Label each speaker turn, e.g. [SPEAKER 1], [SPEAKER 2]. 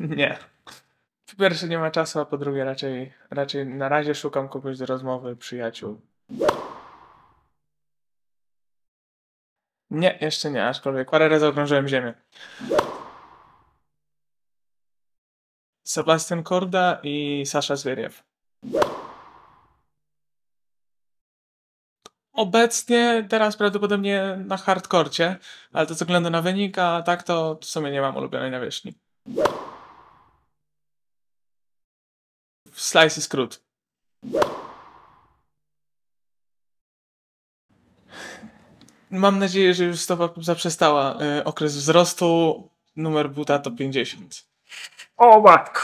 [SPEAKER 1] Nie. Po pierwsze nie ma czasu, a po drugie raczej, raczej na razie szukam kogoś do rozmowy, przyjaciół. Nie, jeszcze nie, aczkolwiek parę razy okrążyłem ziemię. Sebastian Korda i Sasza Zwieriew. Obecnie, teraz prawdopodobnie na hardkorcie, ale to co względu na wynik, a tak to w sumie nie mam ulubionej nawierzchni. slice i skrót. Mam nadzieję, że już stopa zaprzestała e, okres wzrostu. Numer buta to 50.
[SPEAKER 2] O matko!